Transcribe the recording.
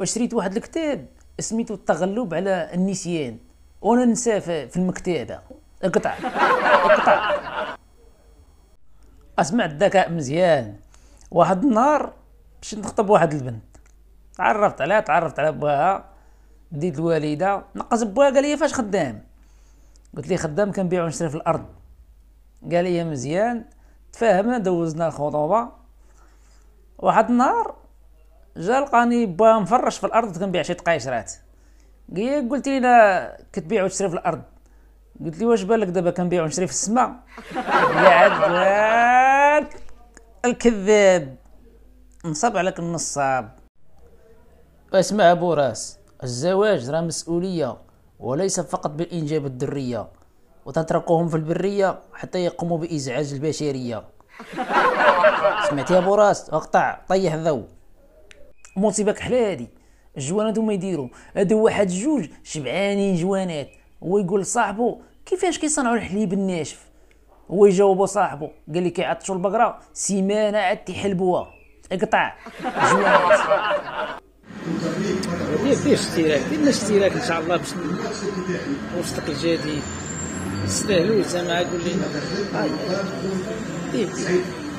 وشريت واحد الكتاب سميتو التغلب على النسيان وانا ننساه في المكتبه اقطع اقطع اسمع الذكاء مزيان واحد النهار باش نخطب واحد البنت تعرفت عليها تعرفت على باها ديت الوالده نقص باها قال لي فاش خدام قلت لي خدام كنبيع ونشري في الارض قال لي مزيان تفاهمنا دوزنا الخطوبه واحد النهار جا لقاني با مفرش في الارض كنبيع شي تقايشرات قلت لي كتبيع وتشري في الارض قلت لي واش بالك دابا كنبيع ونشري في السماء قاعد الكذاب نصب عليك النصاب اسمع ابو راس الزواج راه مسؤوليه وليس فقط بالانجاب الذريه وتتركهم في البريه حتى يقوموا بازعاج البشريه سمعت يا ابو راس اقطع طيح ذو موتيبا حلا هادي الجوان هما يديروا هادو واحد جوج شبعانين جوانات هو يقول لصاحبو كيفاش كيصنعوا الحليب الناشف هو يجاوبو صاحبو قال لي كيعطشوا البقره سيمانه عاد تيحلبوها اقطع جوانات فيه اشتراك دير اشتراك ان شاء الله باش نوصلك الجديد نستاهلوه زعما قول لنا